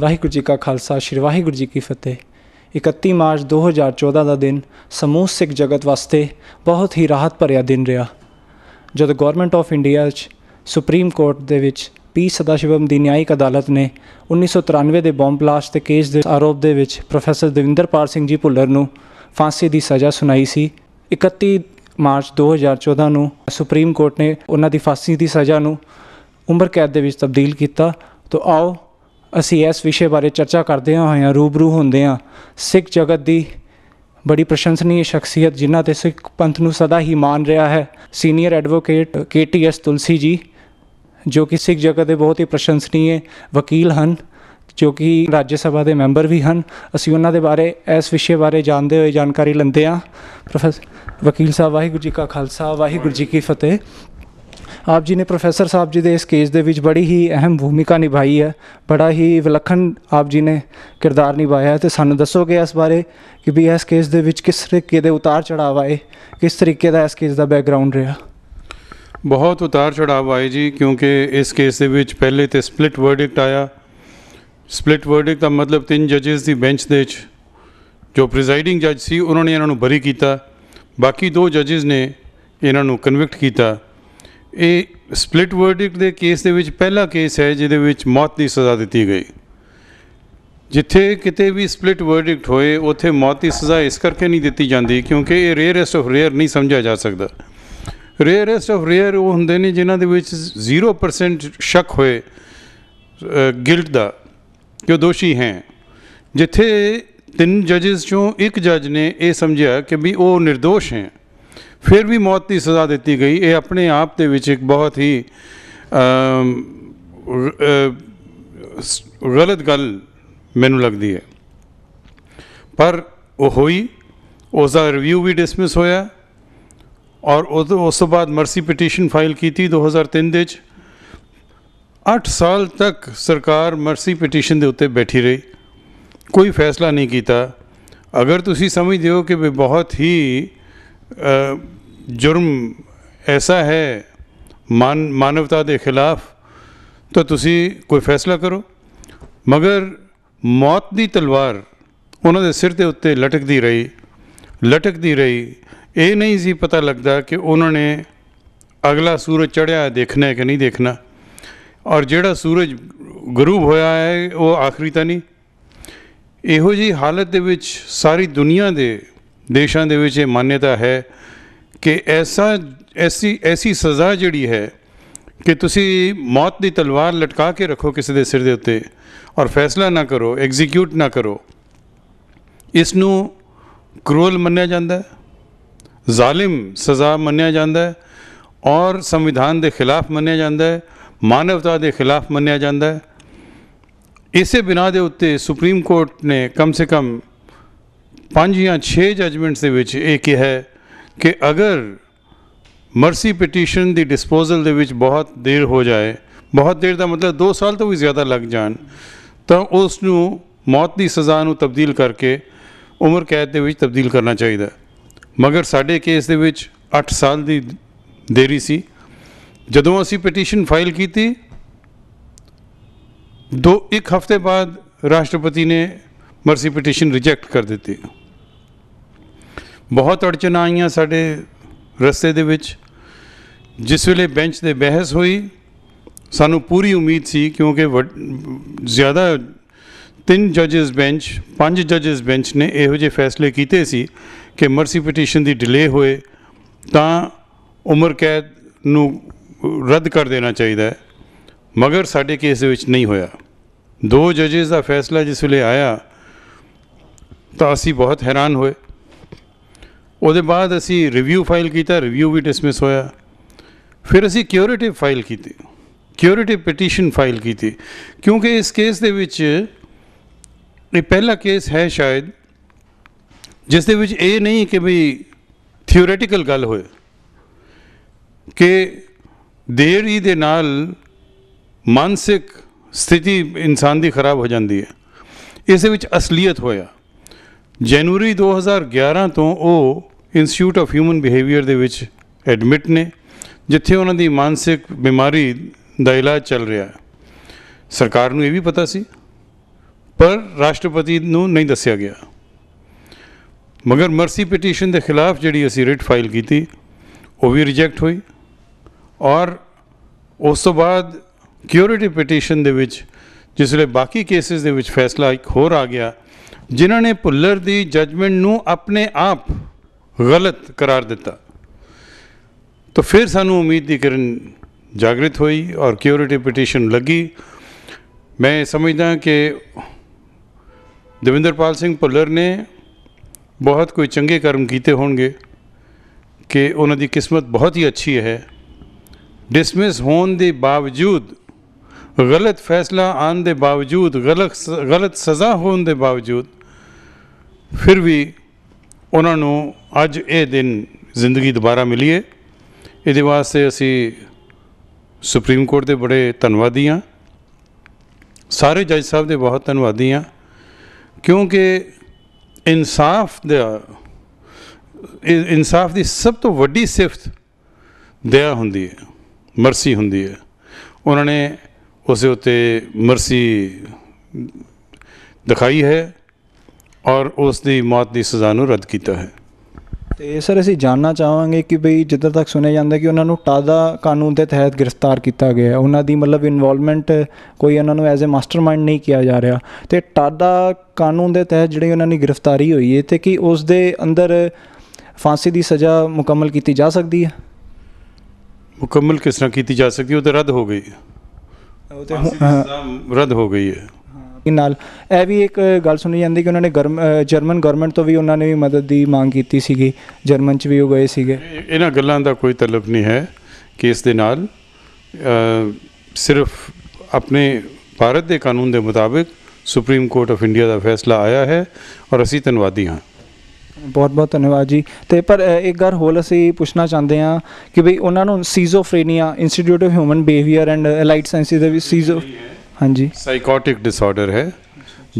ਵਾਹਿਗੁਰੂ ਜੀ ਕਾ ਖਾਲਸਾ ਸ਼੍ਰੀ ਵਾਹਿਗੁਰੂ ਜੀ ਕੀ ਫਤਿਹ 31 ਮਾਰਚ 2014 ਦਾ ਦਿਨ ਸਮੂਹ ਸਿੱਖ ਜਗਤ ਵਾਸਤੇ ਬਹੁਤ ਹੀ ਰਾਹਤ ਭਰਿਆ ਦਿਨ ਰਿਹਾ ਜਦ ਗਵਰਨਮੈਂਟ ਆਫ ਇੰਡੀਆ 'ਚ ਸੁਪਰੀਮ ਕੋਰਟ ਦੇ ਵਿੱਚ ਪੀ ਸਦਾਸ਼ਿਵਮ ਦੀ ਨਿਆਇਕ ਅਦਾਲਤ ਨੇ 1993 ਦੇ ਬੰਬ ਬਲਾਸਟ ਤੇ ਕੇਸ ਦੇ ਆਰੋਪ ਦੇ ਵਿੱਚ ਪ੍ਰੋਫੈਸਰ ਦਵਿੰਦਰਪਾਲ ਸਿੰਘ ਜੀ ਭੁੱਲਰ ਨੂੰ ਫਾਂਸੀ ਦੀ ਸਜ਼ਾ ਸੁਣਾਈ ਸੀ 31 ਮਾਰਚ 2014 ਨੂੰ ਸੁਪਰੀਮ ਕੋਰਟ ਨੇ ਉਹਨਾਂ ਦੀ ਫਾਂਸੀ ਦੀ ਸਜ਼ਾ ਨੂੰ ਉਮਰ ਕੈਦ ਦੇ ਵਿੱਚ ਤਬਦੀਲ ਕੀਤਾ ਤੋਂ ਆਓ ਅਸੀਂ ਇਸ ਵਿਸ਼ੇ ਬਾਰੇ ਚਰਚਾ ਕਰਦੇ ਹੋਇਆਂ ਰੂਬਰੂ ਹੁੰਦੇ ਹਾਂ ਸਿੱਖ ਜਗਤ ਦੀ ਬੜੀ ਪ੍ਰਸ਼ੰਸਨੀਯ ਸ਼ਖਸੀਅਤ ਜਿਨ੍ਹਾਂ ਤੇ ਸਿੱਖ ਪੰਥ ਨੂੰ ਸਦਾ ਹੀ ਮਾਨ ਰਿਹਾ ਹੈ ਸੀਨੀਅਰ ਐਡਵੋਕੇਟ ਕੇਟੀਐਸ ਤੁਲਸੀ ਜੀ ਜੋ ਕਿ ਸਿੱਖ ਜਗਤ ਦੇ ਬਹੁਤ ਹੀ ਪ੍ਰਸ਼ੰਸਨੀਏ ਵਕੀਲ ਹਨ ਜੋ ਕਿ ਰਾਜ ਸਭਾ ਦੇ ਮੈਂਬਰ ਵੀ ਹਨ ਅਸੀਂ ਉਹਨਾਂ ਦੇ ਬਾਰੇ ਇਸ ਵਿਸ਼ੇ ਬਾਰੇ ਜਾਣਦੇ ਹੋਏ ਜਾਣਕਾਰੀ ਲੈਂਦੇ ਹਾਂ ਪ੍ਰੋਫੈਸਰ ਵਕੀਲ ਸਾਹਿਬ ਵਾਹਿਗੁਰੂ ਜੀ ਕਾ ਖਾਲਸਾ ਵਾਹਿਗੁਰੂ ਜੀ ਕੀ ਫਤਿਹ ਆਪ ਜੀ ਨੇ ਪ੍ਰੋਫੈਸਰ ਸਾਹਿਬ ਜੀ ਦੇ ਇਸ ਕੇਸ ਦੇ ਵਿੱਚ ਬੜੀ ਹੀ ਅਹਿਮ ਭੂਮਿਕਾ ਨਿਭਾਈ ਹੈ ਬੜਾ ਹੀ ਵਿਲੱਖਣ ਆਪ ਜੀ ਨੇ ਕਿਰਦਾਰ ਨਿਭਾਇਆ ਤੇ ਸਾਨੂੰ ਦੱਸੋਗੇ ਇਸ ਬਾਰੇ ਕਿ ਵੀ ਇਸ ਕੇਸ ਦੇ ਵਿੱਚ ਕਿਸ ਤਰੀਕੇ ਦੇ ਉਤਾਰ ਚੜਾਅ ਆਏ ਕਿਸ ਤਰੀਕੇ ਦਾ ਇਸ ਕੇਸ ਦਾ ਬੈਕਗ੍ਰਾਉਂਡ ਰਿਹਾ ਬਹੁਤ ਉਤਾਰ ਚੜਾਅ ਆਏ ਜੀ ਕਿਉਂਕਿ ਇਸ ਕੇਸ ਦੇ ਵਿੱਚ ਪਹਿਲੇ ਤੇ ਸਪਲਿਟ ਵਰਡਿਕਟ ਆਇਆ ਸਪਲਿਟ ਵਰਡਿਕਟ ਦਾ ਮਤਲਬ ਤਿੰਨ ਜੱਜਸ ਦੀ ਬੈਂਚ ਦੇ ਵਿੱਚ ਜੋ ਪ੍ਰੈਜ਼ਾਈਡਿੰਗ ਜੱਜ ਸੀ ਉਹਨਾਂ ਨੇ ਇਹਨਾਂ ਨੂੰ ਬਰੀ ਕੀਤਾ ਬਾਕੀ ਦੋ ਜੱਜਸ ਨੇ ਇਹਨਾਂ ਨੂੰ ਕਨਵਿਕਟ ਕੀਤਾ ਇਹ ਸਪਲਿਟ ਵਰਡਿਕਟ ਦੇ ਕੇਸ ਦੇ ਵਿੱਚ ਪਹਿਲਾ ਕੇਸ ਹੈ ਜਿਹਦੇ ਵਿੱਚ ਮੌਤ ਦੀ ਸਜ਼ਾ ਦਿੱਤੀ ਗਈ ਜਿੱਥੇ ਕਿਤੇ ਵੀ ਸਪਲਿਟ ਵਰਡਿਕਟ ਹੋਏ ਉੱਥੇ ਮੌਤ ਦੀ ਸਜ਼ਾ ਇਸ ਕਰਕੇ ਨਹੀਂ ਦਿੱਤੀ ਜਾਂਦੀ ਕਿਉਂਕਿ ਇਹ ਰੇਅਰੈਸਟ ਆਫ ਰੇਅਰ ਨਹੀਂ ਸਮਝਿਆ ਜਾ ਸਕਦਾ ਰੇਅਰੈਸਟ ਆਫ ਰੇਅਰ ਉਹ ਹੁੰਦੇ ਨੇ ਜਿਨ੍ਹਾਂ ਦੇ ਵਿੱਚ 0% ਸ਼ੱਕ ਹੋਏ ਗਿਲਟ ਦਾ ਕਿ ਉਹ ਦੋਸ਼ੀ ਹੈ ਜਿੱਥੇ ਤਿੰਨ ਜੱਜਸ ਚੋਂ ਇੱਕ ਜੱਜ ਨੇ ਇਹ ਸਮਝਿਆ ਕਿ ਵੀ ਉਹ નિર્ਦੋਸ਼ ਹੈ ਫਿਰ ਵੀ ਮੌਤ ਦੀ ਸਜ਼ਾ ਦਿੱਤੀ ਗਈ ਇਹ ਆਪਣੇ ਆਪ ਦੇ ਵਿੱਚ ਇੱਕ ਬਹੁਤ ਹੀ ਗਲਤ ਗੱਲ ਮੈਨੂੰ ਲੱਗਦੀ ਹੈ ਪਰ ਉਹ ਹੋਈ ਉਸ ਦਾ ਰਿਵਿਊ ਵੀ ਡਿਸਮਿਸ ਹੋਇਆ ਔਰ ਉਸ ਤੋਂ ਬਾਅਦ ਮਰਸੀ ਪਟੀਸ਼ਨ ਫਾਈਲ ਕੀਤੀ 2003 ਦੇ ਵਿੱਚ 8 ਸਾਲ ਤੱਕ ਸਰਕਾਰ ਮਰਸੀ ਪਟੀਸ਼ਨ ਦੇ ਉੱਤੇ ਬੈਠੀ ਰਹੀ ਕੋਈ ਫੈਸਲਾ ਨਹੀਂ ਕੀਤਾ ਅਗਰ ਤੁਸੀਂ ਸਮਝਦੇ ਹੋ ਕਿ ਬਹੁਤ ਹੀ ਜੁਰਮ ਐਸਾ ਹੈ ਮਨ ਮਾਨਵਤਾ ਦੇ ਖਿਲਾਫ ਤਾਂ ਤੁਸੀਂ ਕੋਈ ਫੈਸਲਾ ਕਰੋ ਮਗਰ ਮੌਤ ਦੀ ਤਲਵਾਰ ਉਹਨਾਂ ਦੇ ਸਿਰ ਦੇ ਉੱਤੇ ਲਟਕਦੀ ਰਹੀ ਲਟਕਦੀ ਰਹੀ ਇਹ ਨਹੀਂ ਸੀ ਪਤਾ ਲੱਗਦਾ ਕਿ ਉਹਨਾਂ ਨੇ ਅਗਲਾ ਸੂਰਜ ਚੜਿਆ ਦੇਖਣਾ ਹੈ ਕਿ ਨਹੀਂ ਦੇਖਣਾ ਔਰ ਜਿਹੜਾ ਸੂਰਜ ਗਰੂਬ ਹੋਇਆ ਹੈ ਉਹ ਆਖਰੀ ਤਾਂ ਨਹੀਂ ਇਹੋ ਜੀ ਹਾਲਤ ਦੇ ਵਿੱਚ ਸਾਰੀ ਦੁਨੀਆ ਦੇ ਦੇਸ਼ਾਂ ਦੇ ਵਿੱਚ ਇਹ ਮਾਨਤਾ ਹੈ ਕਿ ਐਸਾ ਐਸੀ ਐਸੀ ਸਜ਼ਾ ਜਿਹੜੀ ਹੈ ਕਿ ਤੁਸੀਂ ਮੌਤ ਦੀ ਤਲਵਾਰ ਲਟਕਾ ਕੇ ਰੱਖੋ ਕਿਸੇ ਦੇ ਸਿਰ ਦੇ ਉੱਤੇ ਔਰ ਫੈਸਲਾ ਨਾ ਕਰੋ ਐਗਜ਼ੀਕਿਊਟ ਨਾ ਕਰੋ ਇਸ ਨੂੰ ਕਰੂਲ ਮੰਨਿਆ ਜਾਂਦਾ ਹੈ ਜ਼ਾਲਿਮ ਸਜ਼ਾ ਮੰਨਿਆ ਜਾਂਦਾ ਹੈ ਔਰ ਸੰਵਿਧਾਨ ਦੇ ਖਿਲਾਫ ਮੰਨਿਆ ਜਾਂਦਾ ਹੈ ਮਾਨਵਤਾ ਦੇ ਖਿਲਾਫ ਮੰਨਿਆ ਜਾਂਦਾ ਹੈ ਇਸੇ ਬਿਨਾ ਦੇ ਉੱਤੇ ਸੁਪਰੀਮ ਕੋਰਟ ਨੇ ਕਮ ਸੇ ਕਮ 5 ਜਾਂ 6 ਜਜਮੈਂਟਸ ਦੇ ਵਿੱਚ ਇਹ ਕਿਹਾ ਹੈ ਕਿ ਅਗਰ ਮਰਸੀ ਪਟੀਸ਼ਨ ਦੀ ਡਿਸਪੋਜ਼ਲ ਦੇ ਵਿੱਚ ਬਹੁਤ ਦੇਰ ਹੋ ਜਾਏ ਬਹੁਤ ਦੇਰ ਦਾ ਮਤਲਬ 2 ਸਾਲ ਤੋਂ ਵੀ ਜ਼ਿਆਦਾ ਲੱਗ ਜਾਣ ਤਾਂ ਉਸ ਨੂੰ ਮੌਤ ਦੀ ਸਜ਼ਾ ਨੂੰ ਤਬਦੀਲ ਕਰਕੇ ਉਮਰ ਕੈਦ ਦੇ ਵਿੱਚ ਤਬਦੀਲ ਕਰਨਾ ਚਾਹੀਦਾ ਮਗਰ ਸਾਡੇ ਕੇਸ ਦੇ ਵਿੱਚ 8 ਸਾਲ ਦੀ ਦੇਰੀ ਸੀ ਜਦੋਂ ਅਸੀਂ ਪਟੀਸ਼ਨ ਫਾਈਲ ਕੀਤੀ ਦੋ ਇੱਕ ਹਫ਼ਤੇ ਬਾਅਦ ਰਾਸ਼ਟਰਪਤੀ ਨੇ ਮਰਸੀ ਪਟੀਸ਼ਨ ਰਿਜੈਕਟ ਕਰ ਦਿੱਤੀ ਬਹੁਤ ਅੜਚਨਾਂ ਆਈਆਂ ਸਾਡੇ ਰਸਤੇ ਦੇ ਵਿੱਚ ਜਿਸ ਵੇਲੇ ਬੈਂਚ ਤੇ ਬਹਿਸ ਹੋਈ ਸਾਨੂੰ ਪੂਰੀ ਉਮੀਦ ਸੀ ਕਿਉਂਕਿ ਜ਼ਿਆਦਾ ਤਿੰਨ ਜੱਜਸ ਬੈਂਚ ਪੰਜ ਜੱਜਸ ਬੈਂਚ ਨੇ ਇਹੋ ਜਿਹੇ ਫੈਸਲੇ ਕੀਤੇ ਸੀ ਕਿ ਮਰਸੀ ਪਟੀਸ਼ਨ ਦੀ ਡਿਲੇ ਹੋਏ ਤਾਂ ਉਮਰ ਕੈਦ ਨੂੰ ਰੱਦ ਕਰ ਦੇਣਾ ਚਾਹੀਦਾ ਹੈ ਮਗਰ ਸਾਡੇ ਕੇਸ ਵਿੱਚ ਨਹੀਂ ਹੋਇਆ ਦੋ ਜੱਜਸ ਦਾ ਫੈਸਲਾ ਜਿਸ ਵੇਲੇ ਆਇਆ ਤਾਂ ਅਸੀਂ ਬਹੁਤ ਹੈਰਾਨ ਹੋਏ ਉਹਦੇ ਬਾਅਦ ਅਸੀਂ ਰਿਵਿਊ ਫਾਈਲ ਕੀਤਾ ਰਿਵਿਊ ਵੀ ਡਿਸਮਿਸ ਹੋਇਆ ਫਿਰ ਅਸੀਂ ਕਿਉਰੇਟਿਵ ਫਾਈਲ ਕੀਤੀ ਕਿਉਰੇਟਿਵ ਪਟੀਸ਼ਨ ਫਾਈਲ ਕੀਤੀ ਕਿਉਂਕਿ ਇਸ ਕੇਸ ਦੇ ਵਿੱਚ ਇਹ ਪਹਿਲਾ ਕੇਸ ਹੈ ਸ਼ਾਇਦ ਜਿਸ ਦੇ ਵਿੱਚ ਇਹ ਨਹੀਂ ਕਿ ਵੀ ਥਿਉਰੇਟੀਕਲ ਗੱਲ ਹੋਏ ਕਿ ਦੇਰੀ ਦੇ ਨਾਲ ਮਾਨਸਿਕ ਸਥਿਤੀ ਇਨਸਾਨ ਦੀ ਖਰਾਬ ਹੋ ਜਾਂਦੀ ਹੈ ਇਸ ਦੇ ਵਿੱਚ ਅਸਲੀਅਤ ਹੋਇਆ ਜਨਵਰੀ 2011 ਤੋਂ ਉਹ ਇੰਸਟੀਚਿਊਟ ਆਫ ਹਿਊਮਨ ਬਿਹੇਵੀਅਰ ਦੇ ਵਿੱਚ ਐਡਮਿਟ ਨੇ ਜਿੱਥੇ ਉਹਨਾਂ ਦੀ ਮਾਨਸਿਕ ਬਿਮਾਰੀ ਦਾ ਇਲਾਜ ਚੱਲ ਰਿਹਾ ਹੈ ਸਰਕਾਰ ਨੂੰ ਇਹ ਵੀ ਪਤਾ ਸੀ ਪਰ ਰਾਸ਼ਟਰਪਤੀ ਨੂੰ ਨਹੀਂ ਦੱਸਿਆ ਗਿਆ ਮਗਰ ਮਰਸੀ ਪਟੀਸ਼ਨ ਦੇ ਖਿਲਾਫ ਜਿਹੜੀ ਅਸੀਂ ਰਿਟ ਫਾਈਲ ਕੀਤੀ ਉਹ ਵੀ ਰਿਜੈਕਟ ਹੋਈ ਔਰ ਉਸ ਤੋਂ ਬਾਅਦ ਕਿਉਰੇਟਿਵ ਪਟੀਸ਼ਨ ਦੇ ਵਿੱਚ ਜਿਸ ਲਈ ਬਾਕੀ ਕੇਸਿਸ ਦੇ ਵਿੱਚ ਫੈਸਲਾ ਇੱਕ ਹੋਰ ਆ ਗਿਆ ਜਿਨ੍ਹਾਂ ਨੇ ਭੁੱਲਰ ਦੀ ਜਜਮੈਂਟ ਨੂੰ ਆਪਣੇ ਆਪ ਗਲਤ ਕਰਾਰ ਦਿੱਤਾ ਤਾਂ ਫਿਰ ਸਾਨੂੰ ਉਮੀਦ ਦੀ ਕਿਰਨ ਜਾਗਰਿਤ ਹੋਈ ਔਰ ਕਿਉਰਿਟੀ ਪਟੀਸ਼ਨ ਲੱਗੀ ਮੈਂ ਸਮਝਦਾ ਕਿ ਦਵਿੰਦਰਪਾਲ ਸਿੰਘ ਭੁੱਲਰ ਨੇ ਬਹੁਤ ਕੋਈ ਚੰਗੇ ਕਰਮ ਕੀਤੇ ਹੋਣਗੇ ਕਿ ਉਹਨਾਂ ਦੀ ਕਿਸਮਤ ਬਹੁਤ ਹੀ ਅੱਛੀ ਹੈ ਡਿਸਮਿਸ ਹੋਣ ਦੇ ਬਾਵਜੂਦ ਗਲਤ ਫੈਸਲਾ ਆਉਣ ਦੇ ਬਾਵਜੂਦ ਗਲਤ ਗਲਤ ਸਜ਼ਾ ਹੋਣ ਦੇ ਬਾਵਜੂਦ ਫਿਰ ਵੀ ਉਹਨਾਂ ਨੂੰ ਅੱਜ ਇਹ ਦਿਨ ਜ਼ਿੰਦਗੀ ਦੁਬਾਰਾ ਮਿਲੀ ਹੈ ਇਹਦੇ ਵਾਸਤੇ ਅਸੀਂ ਸੁਪਰੀਮ ਕੋਰਟ ਦੇ ਬੜੇ ਧੰਨਵਾਦੀ ਆ ਸਾਰੇ ਜੱਜ ਸਾਹਿਬ ਦੇ ਬਹੁਤ ਧੰਨਵਾਦੀ ਆ ਕਿਉਂਕਿ ਇਨਸਾਫ ਦਾ ਇਨਸਾਫ ਦੀ ਸਭ ਤੋਂ ਵੱਡੀ ਸਿਫਤ ਦਇਆ ਹੁੰਦੀ ਹੈ ਮਰਸੀ ਹੁੰਦੀ ਹੈ ਉਹਨਾਂ ਨੇ ਉਸੇ ਉਤੇ ਮਰਸੀ ਦਿਖਾਈ ਹੈ ਔਰ ਉਸ ਦੀ ਮੌਤ ਦੀ ਸਜ਼ਾ ਨੂੰ ਰੱਦ ਕੀਤਾ ਹੈ ਤੇ ਸਰ ਅਸੀਂ ਜਾਨਣਾ ਚਾਹਾਂਗੇ ਕਿ ਭਈ ਜਿੱਦਾਂ ਤੱਕ ਸੁਣਿਆ ਜਾਂਦਾ ਕਿ ਉਹਨਾਂ ਨੂੰ ਟਾਦਾ ਕਾਨੂੰਨ ਦੇ ਤਹਿਤ ਗ੍ਰਿਫਤਾਰ ਕੀਤਾ ਗਿਆ ਹੈ ਉਹਨਾਂ ਦੀ ਮਤਲਬ ਇਨਵੋਲਵਮੈਂਟ ਕੋਈ ਉਹਨਾਂ ਨੂੰ ਐਜ਼ ਅ ਮਾਸਟਰਮਾਈਂਡ ਨਹੀਂ ਕੀਤਾ ਜਾ ਰਿਹਾ ਤੇ ਟਾਦਾ ਕਾਨੂੰਨ ਦੇ ਤਹਿਤ ਜਿਹੜੀ ਉਹਨਾਂ ਦੀ ਗ੍ਰਿਫਤਾਰੀ ਹੋਈ ਹੈ ਤੇ ਕਿ ਉਸ ਦੇ ਅੰਦਰ ਫਾਂਸੀ ਦੀ ਸਜ਼ਾ ਮੁਕੰਮਲ ਕੀਤੀ ਜਾ ਸਕਦੀ ਹੈ ਮੁਕੰਮਲ ਕਿਸ ਤਰ੍ਹਾਂ ਕੀਤੀ ਜਾ ਸਕਦੀ ਉਹ ਤੇ ਰੱਦ ਹੋ ਗਈ ਉਹ ਤੇ ਰੱਦ ਹੋ ਗਈ ਹੈ ਨਾਲ ਇਹ ਵੀ ਇੱਕ ਗੱਲ ਸੁਣੀ ਜਾਂਦੀ ਕਿ ਉਹਨਾਂ ਨੇ ਜਰਮਨ ਗਵਰਨਮੈਂਟ ਤੋਂ ਵੀ ਉਹਨਾਂ ਨੇ ਵੀ ਮਦਦ ਦੀ ਮੰਗ ਕੀਤੀ ਸੀਗੀ ਜਰਮਨ 'ਚ ਵੀ ਉਹ ਗਏ ਸੀਗੇ ਇਹਨਾਂ ਗੱਲਾਂ ਦਾ ਕੋਈ ਤਲਬ ਨਹੀਂ ਹੈ ਕਿ ਇਸ ਦੇ ਨਾਲ ਸਿਰਫ ਆਪਣੇ ਭਾਰਤ ਦੇ ਕਾਨੂੰਨ ਦੇ ਮੁਤਾਬਿਕ ਸੁਪਰੀਮ ਕੋਰਟ ਆਫ ਇੰਡੀਆ ਦਾ ਫੈਸਲਾ ਆਇਆ ਹੈ ਔਰ ਅਸੀਂ ਧੰਨਵਾਦੀ ਹਾਂ ਬਹੁਤ ਬਹੁਤ ਧੰਨਵਾਦ ਜੀ ਤੇ ਪਰ ਇੱਕ ਗੱਲ ਹੋਰ ਅਸੀਂ ਪੁੱਛਣਾ ਚਾਹੁੰਦੇ ਹਾਂ ਕਿ ਬਈ ਉਹਨਾਂ ਨੂੰ schizophrenia institute of human behaviour and allied sciences ਦੇ ਵੀ ਸੀਜ਼ੋ ਹਾਂਜੀ ਸਾਈਕੋਟਿਕ ਡਿਸਆਰਡਰ ਹੈ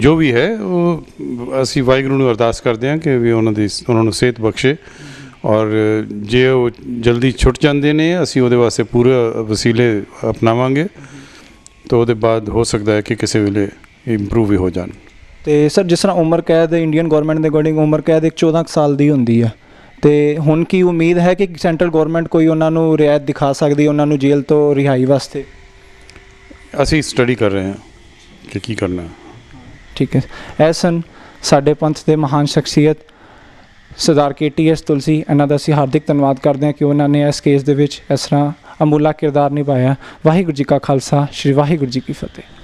ਜੋ ਵੀ ਹੈ ਉਹ ਅਸੀਂ ਵਾਹਿਗੁਰੂ ਨੂੰ ਅਰਦਾਸ ਕਰਦੇ ਹਾਂ ਕਿ ਵੀ ਉਹਨਾਂ ਦੀ ਉਹਨਾਂ ਨੂੰ ਸਿਹਤ ਬਖਸ਼ੇ ਔਰ ਜੇ ਉਹ ਜਲਦੀ ਛੁੱਟ ਜਾਂਦੇ ਨੇ ਅਸੀਂ ਉਹਦੇ ਵਾਸਤੇ ਪੂਰੇ ਵਸੀਲੇ ਅਪਣਾਵਾਂਗੇ ਤੋ ਉਹਦੇ ਬਾਅਦ ਹੋ ਸਕਦਾ ਹੈ ਕਿ ਕਿਸੇ ਵੇਲੇ ਇੰਪਰੂਵ ਵੀ ਹੋ ਜਾਣ ਤੇ ਸਰ ਜਿਸ ਤਰ੍ਹਾਂ ਉਮਰ ਕੈਦ ਇੰਡੀਅਨ ਗਵਰਨਮੈਂਟ ਦੇ ਅਕੋਰਡਿੰਗ ਉਮਰ ਕੈਦ ਇੱਕ 14 ਸਾਲ ਦੀ ਹੁੰਦੀ ਆ ਤੇ ਹੁਣ ਕੀ ਉਮੀਦ ਹੈ ਕਿ ਸੈਂਟਰਲ ਗਵਰਨਮੈਂਟ ਕੋਈ ਉਹਨਾਂ ਨੂੰ ਰਿਆਇਤ ਦਿਖਾ ਸਕਦੀ ਹੈ ਉਹਨਾਂ ਨੂੰ ਜੇਲ੍ਹ ਤੋਂ ਰਿਹਾਈ ਵਾਸਤੇ ਅਸੀਂ ਸਟੱਡੀ ਕਰ ਰਹੇ ਹਾਂ ਕਿ ਕੀ ਕਰਨਾ ਠੀਕ ਹੈ ਐਸਨ ਸਾਡੇ ਪੰਥ ਦੇ ਮਹਾਨ ਸ਼ਖਸੀਅਤ ਸਰਦਾਰ ਕੇਟੀਐਸ ਤੁਲਸੀ ਇਹਨਾਂ ਦਾ ਅਸੀਂ ਹਾਰਦਿਕ ਧੰਨਵਾਦ ਕਰਦੇ ਹਾਂ ਕਿ ਉਹਨਾਂ ਨੇ ਇਸ ਕੇਸ ਦੇ ਵਿੱਚ ਇਸ ਤਰ੍ਹਾਂ ਅਮੁੱਲਾ ਕਿਰਦਾਰ ਨਿਭਾਇਆ ਵਾਹਿਗੁਰੂ ਜੀ ਕਾ ਖਾਲਸਾ ਸ੍ਰੀ ਵਾਹਿਗੁਰੂ ਜੀ ਕੀ ਫਤਿਹ